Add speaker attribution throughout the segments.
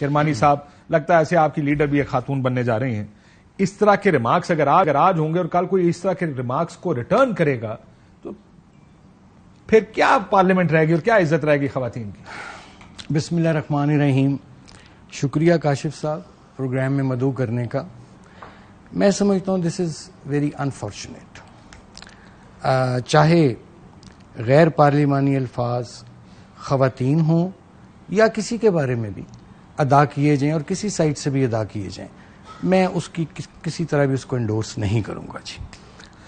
Speaker 1: किरमानी हम्म। साहब लगता है ऐसे आपकी लीडर भी एक खातून बनने जा रही हैं इस तरह के रिमार्क्स अगर आज अगर आज होंगे और कल कोई इस तरह के रिमार्क्स को रिटर्न करेगा तो फिर क्या पार्लियामेंट रहेगी और क्या इज्जत रहेगी खातन की बिसमिल्ल रन रहीम शुक्रिया काशिफ साहब प्रोग्राम में मदू करने का मैं समझता हूँ दिस इज़ वेरी अनफॉर्चुनेट चाहे गैर पार्लिमानी अल्फाज खातन हों या किसी के बारे में भी अदा किए जाएं और किसी साइड से भी अदा किए जाएं मैं उसकी कि, किसी तरह भी उसको एंडोर्स नहीं करूंगा जी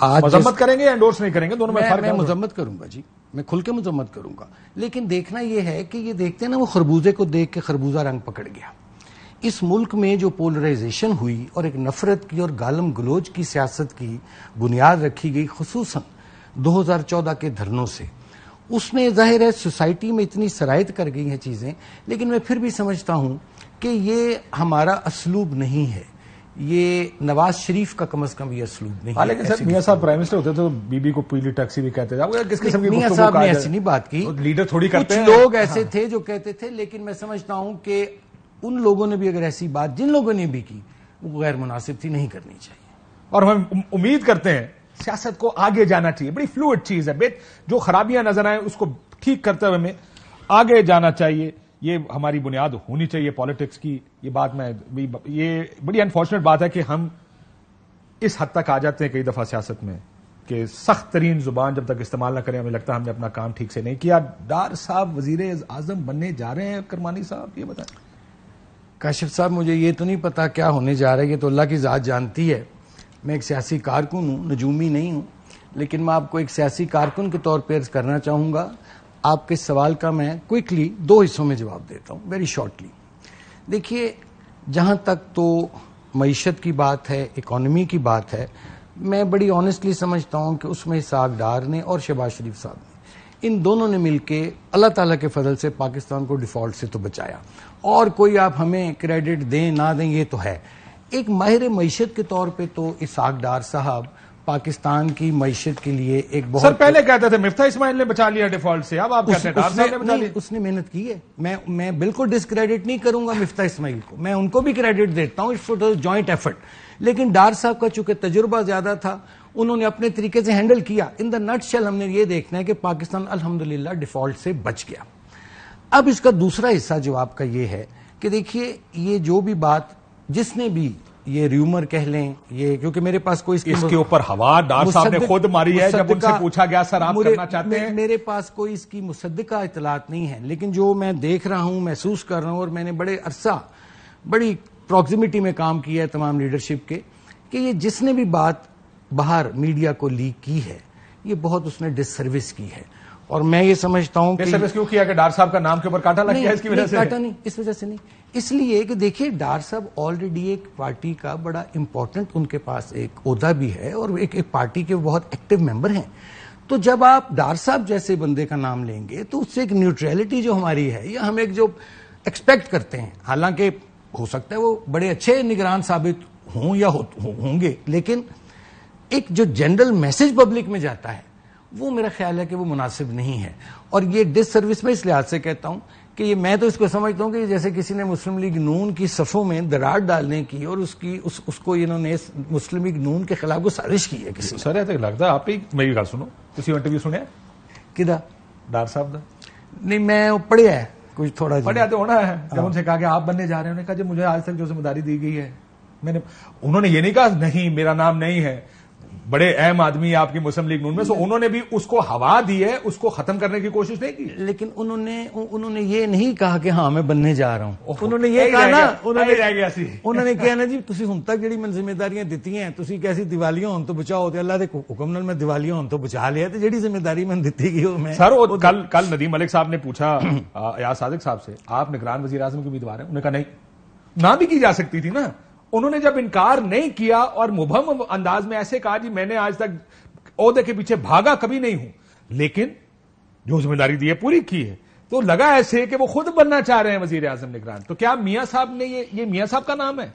Speaker 1: आज मजम्मत करेंगे या एंडोर्स नहीं करेंगे दोनों में मैं, मैं मजम्मत करूंगा जी मैं खुल के मजम्मत करूंगा लेकिन देखना यह है कि ये देखते हैं ना वो खरबूजे को देख के खरबूजा रंग पकड़ गया इस मुल्क में जो पोलराइजेशन हुई और एक नफरत की और गालम गलोज की सियासत की बुनियाद रखी गई खसूस 2014 के धरनों से उसने जाहिर है सोसाइटी में इतनी शराइत कर गई हैं चीज़ें लेकिन मैं फिर भी समझता हूँ कि ये हमारा असलूब नहीं है ये नवाज शरीफ का कम अज कम ये असलूब नहीं हाँ, लेकिन सर मियाँ साहब प्राइम मिनिस्टर होते थे तो बीबी को पीली टैक्सी भी कहते थे किस किस्म की मियाँ साहब ने ऐसी नहीं बात की तो लीडर थोड़ी करते हैं लोग हाँ। ऐसे थे जो कहते थे लेकिन मैं समझता हूँ कि उन लोगों ने भी अगर ऐसी बात जिन लोगों ने भी की वो गैर मुनासिब थी नहीं करनी चाहिए और हम उम्मीद करते हैं सियासत को आगे जाना चाहिए बड़ी फ्लूड चीज है बेट जो खराबियां नजर आए उसको ठीक करते हुए हमें आगे जाना चाहिए ये हमारी बुनियाद होनी चाहिए पॉलिटिक्स की ये बात मैं ये बड़ी अनफॉर्चुनेट बात है कि हम इस हद तक आ जाते हैं कई दफा सियासत में कि सख्त तरीन जुबान जब तक इस्तेमाल ना करें हमें लगता है हमने अपना काम ठीक से नहीं किया डार साहब वजीर आजम बनने जा रहे हैं करमानी साहब ये बताएं काशिफ साहब मुझे ये तो नहीं पता क्या होने जा रहे हैं ये तो अल्लाह की ज़ात जानती है मैं एक सियासी कारकुन हूँ नजूमी नहीं हूँ लेकिन मैं आपको एक सियासी कारकुन के तौर पर करना चाहूँगा आपके सवाल का मैं क्विकली दो हिस्सों में जवाब देता हूँ वेरी शॉर्टली देखिए जहाँ तक तो मीशत की बात है इकोनॉमी की बात है मैं बड़ी ऑनेस्टली समझता हूँ कि उसमें साग डार ने और शहबाज शरीफ साहब ने इन दोनों ने मिलकर अल्लाह ताला के फजल से पाकिस्तान को डिफॉल्ट से तो बचाया और कोई आप हमें क्रेडिट दें ना दें ये तो है एक माहिर मीशत के तौर पे तो इसाक डार साहब पाकिस्तान की मीशत के लिए एक बहुत सर पहले कहते थे मिफ्ता इस्माइल ने बचा लिया डिफॉल्ट से अब आप उस, कहते हैं उसने, उसने, उसने मेहनत की है मैं मैं बिल्कुल डिसक्रेडिट नहीं करूंगा मिफ्ता इसमाइल को मैं उनको भी क्रेडिट देता हूं इट तो एफर्ट लेकिन डार साहब का चूंकि तजुर्बा ज्यादा था उन्होंने अपने तरीके से हैंडल किया इन द नट शेल हमने ये देखना है कि पाकिस्तान अल्हम्दुलिल्लाह डिफॉल्ट से बच गया अब इसका दूसरा हिस्सा जो आपका ये है कि देखिए ये जो भी बात जिसने भी ये र्यूमर कह लें ये क्योंकि मेरे पास कोई इसके ऊपर हवा डार साहब ने खुद मारी है जब उनसे पूछा गया सर आप करना चाहते हैं मेरे पास कोई इसकी मुसद्दका इतलात नहीं है लेकिन जो मैं देख रहा हूं महसूस कर रहा हूं और मैंने बड़े अरसा बड़ी प्रॉक्सिमिटी में काम किया है तमाम लीडरशिप के कि ये जिसने भी बात बाहर मीडिया को लीक की है ये बहुत उसने डिससर्विस की है और मैं ये समझता हूँ क्यों किया कि डार साहब का नाम के ऊपर काटा लग गया इसकी वजह से काटा नहीं इस वजह से नहीं इसलिए कि देखिए डार साहब ऑलरेडी एक पार्टी का बड़ा इंपॉर्टेंट उनके पास एक उहदा भी है और एक एक पार्टी के बहुत एक्टिव मेंबर हैं तो जब आप डार साहब जैसे बंदे का नाम लेंगे तो उससे एक न्यूट्रलिटी जो हमारी है या हम एक जो एक्सपेक्ट करते हैं हालांकि हो सकता है वो बड़े अच्छे निगरान साबित हों या होंगे लेकिन एक जो जनरल मैसेज पब्लिक में जाता है वो मेरा ख्याल है कि वो मुनासिब नहीं है और ये डिस सर्विस में इस लिहाज से कहता हूं कि ये मैं तो इसको समझता हूं कि जैसे किसी ने मुस्लिम लीग नून की सफ़ों में दरार डालने की और उसकी उस उसको इन्होंने मुस्लिम लीग नून के खिलाफ को साजिश की है किसी सर ऐसा लगता है आप ही मेरी गल सुनो किसी इंटरव्यू सुने ਕਿਦਾ डार साहब का नहीं मैं पढ़िया है कुछ थोड़ा पढ़िया तो होना है हाँ। जब उनसे कहा कि आप बनने जा रहे हैं उन्होंने कहा जी मुझे आज तक जो जिम्मेदारी दी गई है मैंने उन्होंने ये नहीं कहा नहीं मेरा नाम नहीं है बड़े अहम आदमी है आपकी मुस्लिम लीग नून में सो उन्होंने भी उसको हवा दी है उसको खत्म करने की कोशिश नहीं की लेकिन उन्होंने उन्होंने ये नहीं कहा कि हाँ मैं बनने जा रहा हूँ उन्होंने ये कहा ना उन्होंने उन्होंने कहा ना जी ਤੁਸੀਂ ਹੁਣ ਤੱਕ ਜਿਹੜੀ जिम्मेदारियां दी ਦਿੱਤੀਆਂ ਤੁਸੀਂ ਕੈਸੀ ਦਿਵਾਲੀਆਂ ਹੋਣ ਤੋਂ ਬਚਾਓ ਤੇ ਅੱਲਾ ਦੇ ਹੁਕਮ ਨਾਲ ਮੈਂ ਦਿਵਾਲੀਆਂ ਹੋਣ ਤੋਂ ਬਚਾ ਲਿਆ ਤੇ ਜਿਹੜੀ ਜ਼ਿੰਮੇਵਾਰੀ ਮੈਨੂੰ ਦਿੱਤੀ ਗਈ ਉਹ ਮੈਂ ਸਰ ਉਹ ਕੱਲ ਕੱਲ ਨਦੀਮ सादिक साहब से आप निगरान वजीर आजम की उम्मीदवार है उन्होंने कहा नहीं ना भी की जा सकती थी ना उन्होंने जब इनकार नहीं किया और मुभम अंदाज में ऐसे कहा जी मैंने आज तक अहदे के पीछे भागा कभी नहीं हूं लेकिन जो जिम्मेदारी दी है पूरी की है तो लगा ऐसे कि वो खुद बनना चाह रहे हैं वजीर आजम निगरान तो क्या मियाँ साहब ने ये ये मियाँ साहब का नाम है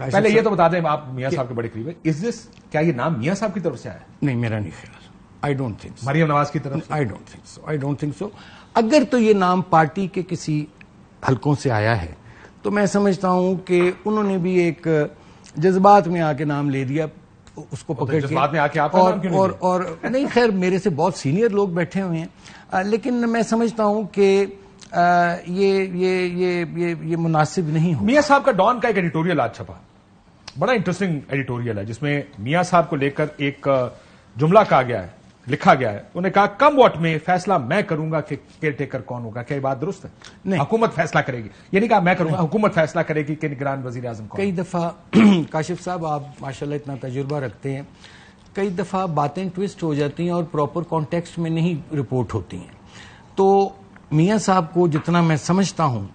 Speaker 1: पहले ये तो बता दें आप मियाँ साहब के बड़े करीब है इज दिस क्या ये नाम मियाँ साहब की तरफ से आया नहीं मेरा नहीं ख्याल I don't think Maryam Nawaz की तरफ I don't think so I don't think so अगर तो ये नाम पार्टी के किसी हलकों से आया है तो मैं समझता हूं कि उन्होंने भी एक जज्बात में आके नाम ले दिया उसको तो पकड़ के में आके आपका और, और, और और नहीं खैर मेरे से बहुत सीनियर लोग बैठे हुए हैं लेकिन मैं समझता हूं कि ये ये ये ये ये मुनासिब नहीं हूं मियाँ साहब का डॉन का एक एडिटोरियल आज छपा बड़ा इंटरेस्टिंग एडिटोरियल है जिसमें मियाँ साहब को लेकर एक जुमला कहा गया है लिखा गया है उन्हें कहा कम वोट में फैसला मैं करूंगा कि केयर टेकर कौन होगा क्या बात दुरुस्त है नहीं हुकूमत फैसला करेगी ये नहीं कहा मैं करूंगा हुकूमत फैसला करेगी कि निगरान वजीर आजम कई दफा काशिफ साहब आप माशाल्लाह इतना तजुर्बा रखते हैं कई दफा बातें ट्विस्ट हो जाती हैं और प्रॉपर कॉन्टेक्स्ट में नहीं रिपोर्ट होती हैं तो मियाँ साहब को जितना मैं समझता हूँ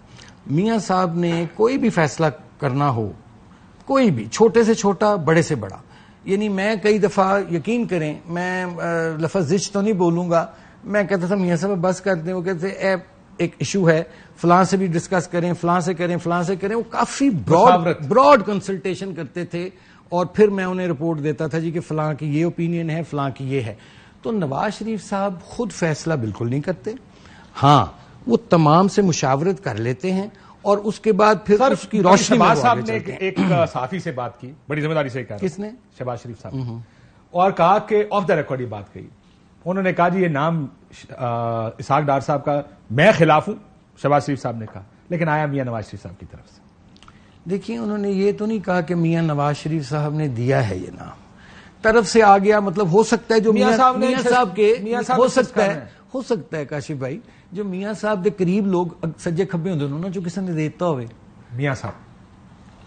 Speaker 1: मियाँ साहब ने कोई भी फैसला करना हो कोई भी छोटे से छोटा बड़े से बड़ा यानी मैं कई दफ़ा यकीन करें मैं लफज जिश तो नहीं बोलूंगा मैं कहता था मियाँ साहब बस करते वो कहते ए एक इशू है फलां से भी डिस्कस करें फलां से करें फलां से करें वो काफ़ी ब्रॉड ब्रॉड कंसल्टेशन करते थे और फिर मैं उन्हें रिपोर्ट देता था जी कि फलां की ये ओपिनियन है फलां की ये है तो नवाज शरीफ साहब खुद फैसला बिल्कुल नहीं करते हाँ वो तमाम से मुशावरत कर लेते हैं और उसके बाद फिर सर, उसकी रोशनी शहबाज साहब ने एक, एक साफी से बात की बड़ी जिम्मेदारी से कहा किसने शहबाज शरीफ साहब हम्म, हम्म। और कहा कि ऑफ द रिकॉर्ड ये बात कही उन्होंने कहा जी ये नाम इसहाक डार साहब का मैं खिलाफ हूं शहबाज शरीफ साहब ने कहा लेकिन आया मियाँ नवाज शरीफ साहब की तरफ से देखिए उन्होंने ये तो नहीं कहा कि मियाँ नवाज शरीफ साहब ने दिया है ये नाम तरफ से आ गया मतलब हो सकता है जो मियाँ साहब के मियाँ साहब हो सकता है हो सकता है काशिफ भाई जो मियाँ साहब के करीब लोग सज्जे खब्बे होंगे उन्होंने जो किसी ने देता हो मियाँ साहब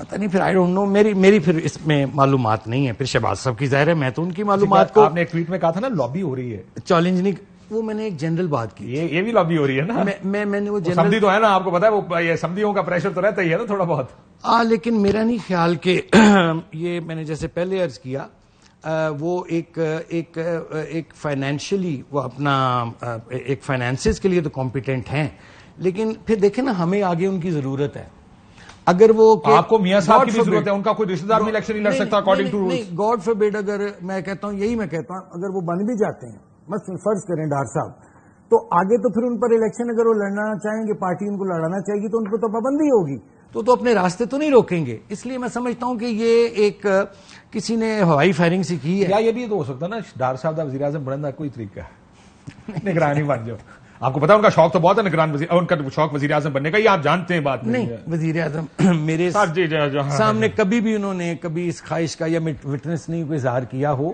Speaker 1: पता नहीं फिर आई डोंट नो मेरी मेरी फिर इसमें मालूम नहीं है फिर शहबाज साहब की जाहिर है मैं तो उनकी मालूम को आपने एक ट्वीट में कहा था ना लॉबी हो रही है चैलेंज नहीं वो मैंने एक जनरल बात की ये ये भी लॉबी हो रही है ना मैं, मैं मैंने वो जनरल समझी तो है ना आपको पता है वो ये समझियों का प्रेशर तो रहता ही है ना थोड़ा बहुत हाँ लेकिन मेरा नहीं ख्याल के ये मैंने जैसे पहले अर्ज किया वो एक एक एक फाइनेंशियली वो अपना एक फाइनेंस के लिए तो कॉम्पिटेंट हैं लेकिन फिर देखें ना हमें आगे उनकी जरूरत है अगर वो आपको मियां साहब की जरूरत है उनका कोई रिश्तेदार भी इलेक्शन नहीं लड़ सकता अकॉर्डिंग टू गॉड फॉरबिड अगर मैं कहता हूं यही मैं कहता हूं अगर वो बन भी जाते हैं बस फर्ज करें डार साहब तो आगे तो फिर उन पर इलेक्शन अगर वो लड़ना चाहेंगे पार्टी उनको लड़ाना चाहेगी तो उनको तो पाबंदी होगी तो तो अपने रास्ते तो नहीं रोकेंगे इसलिए मैं समझता हूं कि ये एक किसी ने हवाई फायरिंग से की है या ये भी तो हो सकता ना डार साहब का वजी आजम बनने का कोई तरीका है निगरानी बन जाओ आपको पता उनका शौक तो बहुत है निगरान वजी उनका तो शौक वजी अजम बनने का ये आप जानते हैं बात नहीं वजीर अजम मेरे हाँ, सामने कभी भी उन्होंने कभी इस ख्वाहिश का या विटनेस नहीं कोई इजहार किया हो